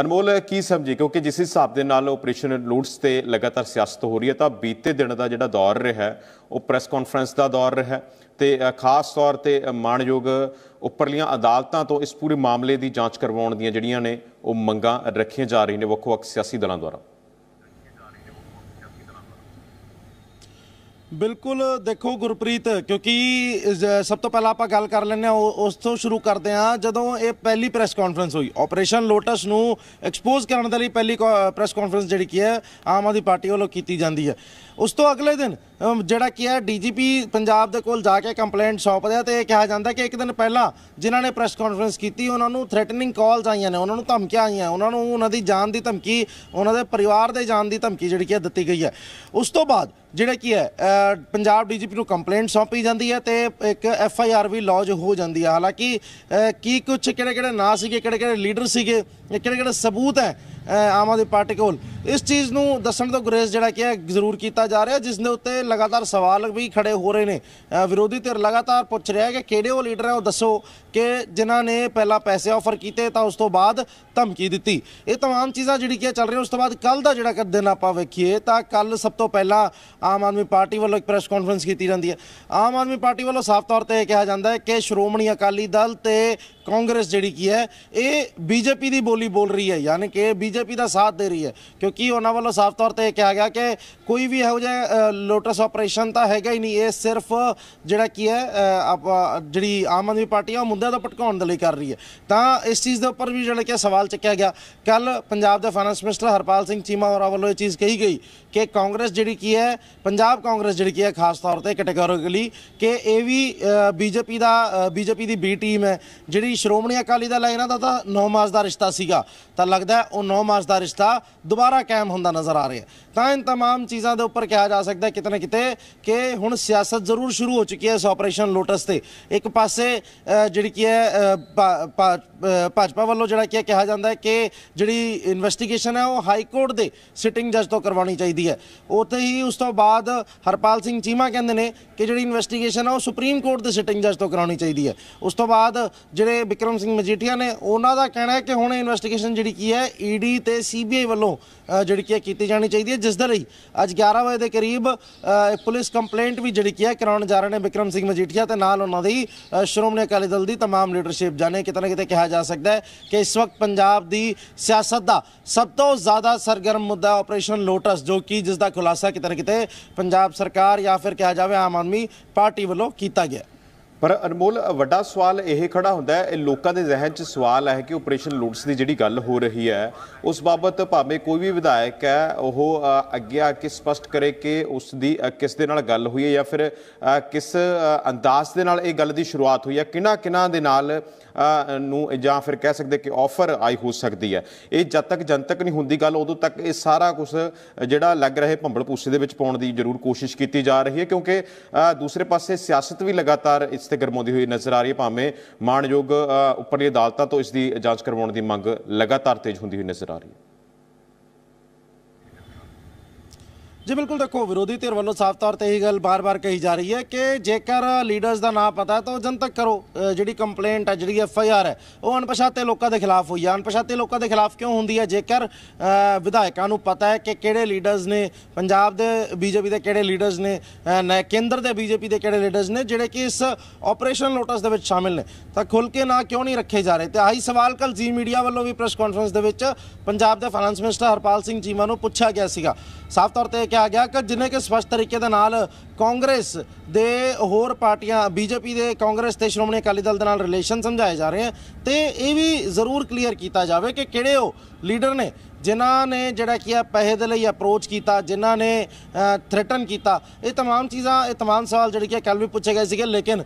ਅਨਮੋਲ ਕੀ ਸਮਝੇ ਕਿਉਂਕਿ ਜਿਸ ਹਿਸਾਬ ਦੇ ਨਾਲ ਆਪਰੇਸ਼ਨ ਲੂਟਸ ਤੇ ਲਗਾਤਾਰ ਸਿਆਸਤ ਹੋ ਰਹੀ ਹੈ ਤਾਂ ਬੀਤੇ ਦਿਨ ਦਾ ਜਿਹੜਾ ਦੌਰ ਰਿਹਾ ਉਹ ਪ੍ਰੈਸ ਕਾਨਫਰੰਸ ਦਾ ਦੌਰ ਰਿਹਾ ਤੇ ਖਾਸ ਤੌਰ ਤੇ ਮਾਨਯੋਗ ਉੱਪਰਲੀਆਂ ਅਦਾਲਤਾਂ ਤੋਂ ਇਸ ਪੂਰੇ ਮਾਮਲੇ ਦੀ ਜਾਂਚ ਕਰਵਾਉਣ ਦੀਆਂ ਜਿਹੜੀਆਂ ਨੇ ਉਹ ਮੰਗਾਂ ਰੱਖੀਆਂ ਜਾ ਰਹੀਆਂ ਨੇ ਵੱਖ-ਵੱਖ ਸਿਆਸੀ ਦਲਾਂ ਦੁਆਰਾ ਬਿਲਕੁਲ ਦੇਖੋ ਗੁਰਪ੍ਰੀਤ ਕਿਉਂਕਿ ਸਭ ਤੋਂ ਪਹਿਲਾਂ ਆਪਾਂ ਗੱਲ ਕਰ ਲੈਂਦੇ ਆ ਉਸ ਤੋਂ ਸ਼ੁਰੂ ਕਰਦੇ ਆ ਜਦੋਂ ਇਹ ਪਹਿਲੀ ਪ੍ਰੈਸ ਕਾਨਫਰੰਸ ਹੋਈ ਆਪਰੇਸ਼ਨ ਲੋਟਸ ਨੂੰ ਐਕਸਪੋਜ਼ ਕਰਨ ਦੇ ਲਈ ਪਹਿਲੀ ਪ੍ਰੈਸ ਕਾਨਫਰੰਸ ਜਿਹੜੀ ਕੀ ਹੈ ਆਮ ਆਦੀ ਪਾਰਟੀ ਵੱਲੋਂ ਕੀਤੀ ਜਾਂਦੀ ਹੈ ਉਸ ਤੋਂ ਅਗਲੇ ਦਿਨ ਜਿਹੜਾ ਕੀ ਹੈ ਡੀਜੀਪੀ ਪੰਜਾਬ ਦੇ ਕੋਲ ਜਾ ਕੇ ਕੰਪਲੇਂਟ ਸੌਂਪਦੇ ਆ ਤੇ ਇਹ ਕਿਹਾ ਜਾਂਦਾ ਕਿ ਇੱਕ ਦਿਨ ਪਹਿਲਾਂ ਜਿਨ੍ਹਾਂ ਨੇ ਪ੍ਰੈਸ ਕਾਨਫਰੰਸ ਕੀਤੀ ਉਹਨਾਂ ਨੂੰ ਥ੍ਰੈਟਨਿੰਗ ਕਾਲਸ ਆਈਆਂ ਨੇ ਉਹਨਾਂ ਨੂੰ ਧਮਕੀਆਂ ਆਈਆਂ ਉਹਨਾਂ ਨੂੰ ਉਹਨਾਂ ਦੀ ਜਾਨ ਦੀ ਧਮਕੀ ਉਹਨਾਂ ਦੇ ਪਰਿਵਾਰ ਦੇ ਜਾਨ ਦੀ ਧਮਕੀ ਜਿਹੜੀ ਕੀ ਦਿੱਤੀ ਗਈ ਹੈ ਉਸ ਤੋਂ ਬਾਅਦ ਜਿਹੜਾ ਕੀ ਹੈ ਪੰਜਾਬ ਡੀਜੀਪੀ ਨੂੰ ਕੰਪਲੇਂਟ ਸੌਂਪੀ ਜਾਂਦੀ ਹੈ ਤੇ ਇੱਕ ਐਫ ਆਈ ਆਰ ਵੀ ਲੌਜ ਹੋ ਜਾਂਦੀ ਹੈ ਹਾਲਾਂਕਿ ਕੀ ਕੁਝ ਕਿਹੜੇ ਕਿਹੜੇ ਨਾਂ ਸੀਗੇ ਕਿਹੜੇ ਕਿਹੜੇ ਲੀਡਰ ਸੀਗੇ ਕਿਹੜੇ ਕਿਹੜੇ ਸਬੂਤ ਹੈ ਆਮ ਆਦਮੀ ਪਾਰਟੀ ਕੋਲ ਇਸ ਚੀਜ਼ ਨੂੰ ਦੱਸਣ ਤੋਂ ਗੁਰੇਜ਼ ਜਿਹੜਾ ਕਿ ਜ਼ਰੂਰ ਕੀਤਾ ਜਾ ਰਿਹਾ ਜਿਸ ਦੇ ਉੱਤੇ ਲਗਾਤਾਰ ਸਵਾਲ ਵੀ ਖੜੇ ਹੋ ਰਹੇ ਨੇ ਵਿਰੋਧੀ ਧਿਰ ਲਗਾਤਾਰ ਪੁੱਛ ਰਿਹਾ ਹੈ ਕਿ ਕਿਹੜੇ ਉਹ ਲੀਡਰ ਹੈ ਉਹ ਦੱਸੋ ਕਿ ਜਿਨ੍ਹਾਂ ਨੇ ਪਹਿਲਾਂ ਪੈਸੇ ਆਫਰ ਕੀਤੇ ਤਾਂ ਉਸ ਤੋਂ ਬਾਅਦ ਧਮਕੀ ਦਿੱਤੀ ਇਹ तमाम ਚੀਜ਼ਾਂ ਜਿਹੜੀ ਕਿ ਚੱਲ ਰਹੀ ਉਸ ਤੋਂ ਬਾਅਦ ਕੱਲ ਦਾ ਜਿਹੜਾ ਦਿਨ ਆਪਾਂ ਵੇਖੀਏ ਤਾਂ ਕੱਲ ਸਭ ਤੋਂ ਪਹਿਲਾਂ ਆਮ ਆਦਮੀ ਪਾਰਟੀ ਵੱਲੋਂ ਇੱਕ ਪ੍ਰੈਸ ਕਾਨਫਰੰਸ ਕੀਤੀ ਜਾਂਦੀ ਹੈ ਆਮ ਆਦਮੀ ਪਾਰਟੀ ਵੱਲੋਂ ਸਾਫ਼ ਤੌਰ ਤੇ ਇਹ ਕਿਹਾ ਜਾਂਦਾ ਹੈ ਕਿ ਸ਼੍ਰੋਮਣੀ ਅਕਾਲੀ ਦਲ ਤੇ ਕਾਂਗਰਸ ਜਿਹੜੀ ਕੀ ਹੈ ਇਹ ਬੀਜੇਪੀ ਦੀ ਬੋਲੀ ਬੋਲ ਰਹੀ ਹੈ ਯਾਨੀ ਕਿ ਬੀਜੇਪੀ ਦਾ ਸਾਥ ਦੇ ਰਹੀ ਹੈ ਕਿਉਂਕਿ ਉਹਨਾਂ ਵੱਲੋਂ ਸਾਫ਼ ਤੌਰ ਤੇ ਇਹ ਕਿਹਾ ਗਿਆ ਕਿ ਕੋਈ ਵੀ ਇਹੋ ਜਿਹਾ ਲੋਟਸ ਆਪਰੇਸ਼ਨ ਤਾਂ ਹੈਗਾ ਹੀ ਨਹੀਂ ਇਹ ਸਿਰਫ ਜਿਹੜਾ ਕੀ ਹੈ ਜਿਹੜੀ ਆਮ ਆਦਮੀ ਪਾਰਟੀ ਆ ਉਹ ਮੁੱਦੇ ਦਾ ਪਟਕਾਉਣ ਦੇ ਲਈ ਕਰ ਰਹੀ ਹੈ ਤਾਂ ਇਸ ਚੀਜ਼ ਦੇ ਉੱਪਰ ਵੀ ਜਿਹੜਾ ਕਿ ਸਵਾਲ ਚੱਕਿਆ ਗਿਆ ਕੱਲ ਪੰਜਾਬ ਦੇ ਫਾਈਨਾਂਸ ਮਿਨਿਸਟਰ ਹਰਪਾਲ ਸਿੰਘ ਚੀਮਾ ਹੋਰਾਂ ਵੱਲੋਂ ਇਹ ਚੀਜ਼ ਕਹੀ ਗਈ ਕਿ ਕਾਂਗਰਸ ਜਿਹੜੀ ਕੀ ਹੈ ਪੰਜਾਬ ਕਾਂਗਰਸ ਜਿਹੜੀ ਕੀ ਹੈ ਖਾਸ ਤੌਰ ਤੇ ਕੈਟਾਗੋਰੀਕਲੀ ਕਿ ਇਹ ਵੀ ਬੀਜੇਪੀ ਦਾ ਬੀਜੇਪੀ ਦੀ ਬੀ ਟੀਮ ਹੈ ਜਿਹੜੀ ਸ਼੍ਰੋਮਣੀ ਅਕਾਲੀ ਦਾ ਹੈ ਇਹਨਾਂ ਦਾ ਤਾਂ 9 ਮਾਸ ਦਾ ਰਿਸ਼ਤਾ ਸੀਗਾ ਤਾਂ ਲੱਗਦਾ ਉਹ 9 ਕੌਮਾਂਸ ਦਾ ਰਿਸ਼ਤਾ ਦੁਬਾਰਾ ਕਾਇਮ ਹੁੰਦਾ ਨਜ਼ਰ ਆ ਰਿਹਾ ਤਾਂ ਇਨ तमाम ਚੀਜ਼ਾਂ ਦੇ ਉੱਪਰ ਕਿਹਾ ਜਾ ਸਕਦਾ ਕਿਤਨੇ ਕਿਤੇ ਕਿ ਹੁਣ ਸਿਆਸਤ ਜ਼ਰੂਰ ਸ਼ੁਰੂ ਹੋ ਚੁੱਕੀ ਹੈ ਇਸ ਆਪਰੇਸ਼ਨ ਲੋਟਸ ਤੇ ਇੱਕ ਪਾਸੇ ਜਿਹੜੀ ਕੀ ਹੈ ਭਾਜਪਾ ਵੱਲੋਂ ਜਿਹੜਾ ਕੀ ਕਿਹਾ ਜਾਂਦਾ ਹੈ ਕਿ ਜਿਹੜੀ ਇਨਵੈਸਟੀਗੇਸ਼ਨ ਹੈ ਉਹ ਹਾਈ ਕੋਰਟ ਦੇ ਸਿਟਿੰਗ ਜੱਜ ਤੋਂ ਕਰਵਾਉਣੀ ਚਾਹੀਦੀ ਹੈ ਉਤੇ ਹੀ ਉਸ ਤੋਂ ਬਾਅਦ ਹਰਪਾਲ ਸਿੰਘ ਚੀਮਾ ਕਹਿੰਦੇ ਨੇ ਕਿ ਜਿਹੜੀ ਇਨਵੈਸਟੀਗੇਸ਼ਨ ਹੈ ਉਹ ਸੁਪਰੀਮ ਕੋਰਟ ਦੇ ਸਿਟਿੰਗ ਜੱਜ ਤੋਂ ਕਰਾਉਣੀ ਚਾਹੀਦੀ ਹੈ ਉਸ ਤੋਂ ਬਾਅਦ ਜਿਹੜੇ ਵਿਕਰਮ ਸਿੰਘ ਮਜੀਠੀਆ ਨੇ ਉਹਨਾਂ ਦਾ ਕਹਿਣਾ ਹੈ ਕਿ ਹੁਣ ਇਨਵੈਸਟੀਗੇਸ਼ਨ ਜਿਹੜੀ ਕੀ ਹੈ ਈਡੀ e ਈਡੀ ਤੇ ਸੀਬੀਆਈ ਵੱਲੋਂ ਜਿਹੜੀ ਕਿ ਕੀਤੀ ਜਾਣੀ ਚਾਹੀਦੀ ਹੈ ਜਿਸ ਦੇ ਲਈ ਅੱਜ 11 ਵਜੇ ਦੇ ਕਰੀਬ ਪੁਲਿਸ ਕੰਪਲੇਂਟ ਵੀ ਜਿਹੜੀ ਕਿ ਕਰਾਉਣ ਜਾ ਰਹੇ ਨੇ ਵਿਕਰਮ ਸਿੰਘ ਮਜੀਠੀਆ ਤੇ ਨਾਲ ਉਹਨਾਂ ਦੀ ਸ਼੍ਰੋਮਣੀ ਅਕਾਲੀ ਦਲ ਦੀ तमाम ਲੀਡਰਸ਼ਿਪ ਜਾਣੇ ਕਿ ਨਾ ਕਿਤੇ ਕਿਹਾ ਜਾ ਸਕਦਾ ਹੈ ਕਿ ਇਸ ਵਕਤ ਪੰਜਾਬ ਦੀ ਸਿਆਸਤ ਦਾ ਸਭ ਤੋਂ ਜ਼ਿਆਦਾ ਸਰਗਰਮ ਮੁੱਦਾ ਆਪਰੇਸ਼ਨ ਲੋਟਸ ਜੋ ਕਿ ਜਿਸ ਦਾ ਖੁਲਾਸਾ ਕਿ ਨਾ ਕਿਤੇ ਪੰਜਾਬ ਸਰਕਾਰ ਜਾਂ ਫਿਰ ਕਿਹਾ ਜਾਵੇ ਆਮ ਆਦਮੀ ਪਾਰਟੀ ਵੱਲੋਂ ਕੀਤਾ ਗਿਆ ਪਰ ਅਨਮੋਲ ਵੱਡਾ ਸਵਾਲ ਇਹ ਖੜਾ ਹੁੰਦਾ ਹੈ ਇਹ ਲੋਕਾਂ ਦੇ ਜ਼ਿਹਨ 'ਚ ਸਵਾਲ ਹੈ ਕਿ ਆਪਰੇਸ਼ਨ ਲੂਟਸ ਦੀ ਜਿਹੜੀ ਗੱਲ ਹੋ ਰਹੀ ਹੈ ਉਸ ਬਾਬਤ ਭਾਵੇਂ ਕੋਈ ਵੀ ਵਿਧਾਇਕ ਹੈ ਉਹ ਅੱਗੇ ਆ ਕੇ ਸਪਸ਼ਟ ਕਰੇ ਕਿ ਉਸ ਦੀ ਕਿਸ ਦੇ ਨਾਲ ਗੱਲ ਹੋਈ ਹੈ ਜਾਂ ਫਿਰ ਕਿਸ ਅੰਦਾਜ਼ ਦੇ ਨਾਲ ਇਹ ਗੱਲ ਦੀ ਸ਼ੁਰੂਆਤ ਹੋਈ ਹੈ ਕਿਨਾਂ ਕਿਨਾਂ ਦੇ ਨਾਲ ਨੂੰ ਜਾਂ ਫਿਰ ਕਹਿ ਸਕਦੇ ਕਿ ਆਫਰ ਆਈ ਹੋ ਸਕਦੀ ਹੈ ਇਹ ਜਦ ਤੱਕ ਜਨਤਕ ਨਹੀਂ ਹੁੰਦੀ ਗੱਲ ਉਦੋਂ ਤੱਕ ਇਹ ਸਾਰਾ ਕੁਝ ਜਿਹੜਾ ਲੱਗ ਰਹੇ ਭੰਬਲ ਪੂਸੇ ਦੇ ਵਿੱਚ ਪਾਉਣ ਦੀ ਜ਼ਰੂਰ ਕੋਸ਼ਿਸ਼ ਕੀਤੀ ਜਾ ਰਹੀ ਹੈ ਕਿਉਂਕਿ ਦੂਸਰੇ ਪਾਸੇ ਸਿਆਸਤ ਵੀ ਲਗਾਤਾਰ ਇਸ ਇਸ ਤੇ ਗਰਮਾਉਂਦੀ ਹੋਈ ਨਜ਼ਰ ਆ ਰਹੀ ਹੈ ਭਾਵੇਂ ਮਾਨਯੋਗ ਉੱਪਰਲੀ ਅਦਾਲਤਾਂ ਤੋਂ ਇਸ ਦੀ ਜਾਂਚ ਕਰਵਾਉਣ ਦੀ ਮੰਗ ਲਗਾਤਾਰ ਤੇਜ਼ ਹੁੰਦੀ ਹੋਈ ਨਜ਼ਰ ਆ ਰਹੀ ਹੈ ਜੀ ਬਿਲਕੁਲ ਦੇਖੋ ਵਿਰੋਧੀ ਧਿਰ ਵੱਲੋਂ ਸਾਫ਼ ਤੌਰ ਤੇ ਇਹ ਗੱਲ ਬਾਰ-ਬਾਰ ਕਹੀ ਜਾ ਰਹੀ ਹੈ ਕਿ ਜੇਕਰ ਲੀਡਰਸ ਦਾ ਨਾਮ ਪਤਾ ਤਾਂ ਉਹ ਜਨਤਕ ਕਰੋ ਜਿਹੜੀ ਕੰਪਲੇਂਟ ਹੈ ਜਿਹੜੀ ਐਫ ਆਈ ਆਰ ਹੈ ਉਹ ਅਣਪਛਾਤੇ ਲੋਕਾਂ ਦੇ ਖਿਲਾਫ ਹੋਈ ਹੈ ਅਣਪਛਾਤੇ ਲੋਕਾਂ ਦੇ ਖਿਲਾਫ ਕਿਉਂ ਹੁੰਦੀ ਹੈ ਜੇਕਰ ਵਿਧਾਇਕਾਂ ਨੂੰ ਪਤਾ ਹੈ ਕਿ ਕਿਹੜੇ ਲੀਡਰਸ ਨੇ ਪੰਜਾਬ ਦੇ ਬੀਜੇਪੀ ਦੇ ਕਿਹੜੇ ਲੀਡਰਸ ਨੇ ਕੇਂਦਰ ਦੇ ਬੀਜੇਪੀ ਦੇ ਕਿਹੜੇ ਲੀਡਰਸ ਨੇ ਜਿਹੜੇ ਕਿ ਇਸ ਆਪਰੇਸ਼ਨ ਲੋਟਸ ਦੇ ਵਿੱਚ ਸ਼ਾਮਿਲ ਨੇ ਤਾਂ ਖੁੱਲ ਕੇ ਨਾ ਕਿਉਂ ਨਹੀਂ ਰੱਖੇ ਜਾ ਰਹੇ ਤੇ ਆਹੀ ਸਵਾਲ ਕੱਲ ਜੀ ਮੀਡੀਆ ਵੱਲੋਂ ਵੀ ਪ੍ਰੈਸ ਕਾਨਫਰੰਸ ਦੇ ਵਿੱਚ ਪੰਜਾਬ ਦੇ ਫਾਈਨਾਂਸ ਮਿਨਿਸਟਰ ਹਰਪਾਲ ਸਿੰਘ ਚੀਮਾ ਨੂੰ ਪੁੱਛਿਆ ਗਿਆ ਸੀਗਾ ਸਾਫ਼ ਤੌਰ ਤੇ ਆ ਗਿਆ ਕਿ ਜਿਨੇ ਕਿ ਸਪਸ਼ਟ ਤਰੀਕੇ ਦੇ ਨਾਲ ਕਾਂਗਰਸ ਦੇ ਹੋਰ ਪਾਰਟੀਆਂ ਬੀਜੇਪੀ ਦੇ ਕਾਂਗਰਸ ਤੇ ਸ਼੍ਰੋਮਣੀ ਅਕਾਲੀ ਦਲ ਦੇ ਨਾਲ ਰਿਲੇਸ਼ਨ ਸਮਝਾਏ ਜਾ ਰਹੇ ਆ ਤੇ ਇਹ ਵੀ ਜ਼ਰੂਰ ਕਲੀਅਰ ਕੀਤਾ ਜਾਵੇ ਕਿ ਕਿਹੜੇ ਉਹ ਲੀਡਰ ਨੇ ਜਿਨ੍ਹਾਂ ਨੇ ਜਿਹੜਾ ਕੀ ਹੈ ਪੈਸੇ ਦੇ ਲਈ ਅਪਰੋਚ ਕੀਤਾ ਜਿਨ੍ਹਾਂ ਨੇ ਥ੍ਰੈਟਨ ਕੀਤਾ ਇਹ तमाम ਚੀਜ਼ਾਂ ਇਹ तमाम ਸਵਾਲ ਜਿਹੜੇ ਕਿ ਕੱਲ ਵੀ ਪੁੱਛੇ ਗਏ ਸੀਗੇ ਲੇਕਿਨ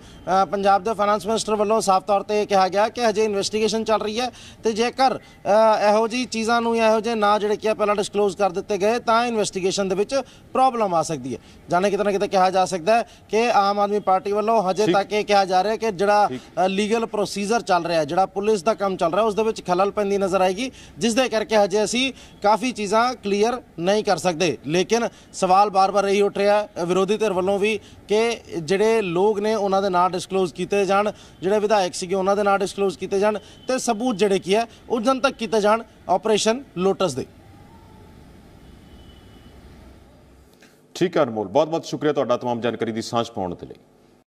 ਪੰਜਾਬ ਦੇ ਫਾਈਨਾਂਸ ਮਿਨਿਸਟਰ ਵੱਲੋਂ ਸਾਫ਼ ਤੌਰ ਤੇ ਕਿਹਾ ਗਿਆ ਕਿ ਹਜੇ ਇਨਵੈਸਟੀਗੇਸ਼ਨ ਚੱਲ ਰਹੀ ਹੈ ਤੇ ਜੇਕਰ ਇਹੋ ਜੀ ਚੀਜ਼ਾਂ ਨੂੰ ਇਹੋ ਜੇ ਨਾ ਜਿਹੜੇ ਕਿ ਪਹਿਲਾਂ ਡਿਸਕਲੋਜ਼ ਕਰ ਦਿੱਤੇ ਗਏ ਤਾਂ ਇਨਵੈਸਟੀਗੇਸ਼ਨ ਦੇ ਵਿੱਚ ਪ੍ਰੋਬਲਮ ਆ ਸਕਦੀ ਹੈ ਜਾਣੇ ਕਿਤੇ ਨਾ ਕਿਤੇ ਕਿਹਾ ਜਾ ਸਕਦਾ ਹੈ ਕਿ ਆਮ ਆਦਮੀ ਪਾਰਟੀ ਵੱਲੋਂ ਹਜੇ ਤੱਕ ਇਹ ਕਿਹਾ ਜਾ ਰਿਹਾ ਕਿ ਜਿਹੜਾ ਲੀਗਲ ਪ੍ਰੋਸੀਜਰ ਚੱਲ ਰਿਹਾ ਜਿਹੜਾ ਪੁਲਿਸ ਦਾ ਕੰਮ ਚੱਲ ਰਿਹਾ ਉਸ ਦੇ ਵਿੱਚ ਖਲਲ ਪੈਂਦੀ ਨਜ਼ਰ ਆਏਗੀ ਜਿਸ ਦੇ ਕਰਕੇ ਹਜੇ ਅਸੀਂ ਕਾਫੀ ਚੀਜ਼ਾਂ ਕਲੀਅਰ ਨਹੀਂ ਕਰ ਸਕਦੇ ਲੇਕਿਨ ਸਵਾਲ ਬਾਰ-ਬਾਰ ਇਹੀ ਉੱਠ ਰਿਹਾ ਵਿਰੋਧੀ ਧਿਰ ਵੱਲੋਂ ਵੀ ਕਿ ਜਿਹੜੇ ਲੋਕ ਨੇ ਉਹਨਾਂ ਦੇ ਨਾਂ ਡਿਸਕਲੋਜ਼ ਕੀਤੇ ਜਾਣ ਜਿਹੜੇ ਵਿਧਾਇਕ ਸੀਗੇ ਉਹਨਾਂ ਦੇ ਨਾਂ ਡਿਸਕਲੋਜ਼ ਕੀਤੇ ਜਾਣ ਤੇ ਸਬੂਤ ਜਿਹੜੇ ਕੀ ਹੈ ਉਹ ਜਨ ਤੱਕ ਕੀਤੇ ਜਾਣ ਆਪਰੇਸ਼ਨ ਲੋਟਸ ਦੇ ਠੀਕ ਹੈ ਅਨਮੋਲ ਬਹੁਤ ਬਹੁਤ ਸ਼ੁਕਰੀਆ ਤੁਹਾਡਾ तमाम ਜਾਣਕਾਰੀ ਦੀ ਸਾਂਝ ਪਾਉਣ ਦੇ ਲਈ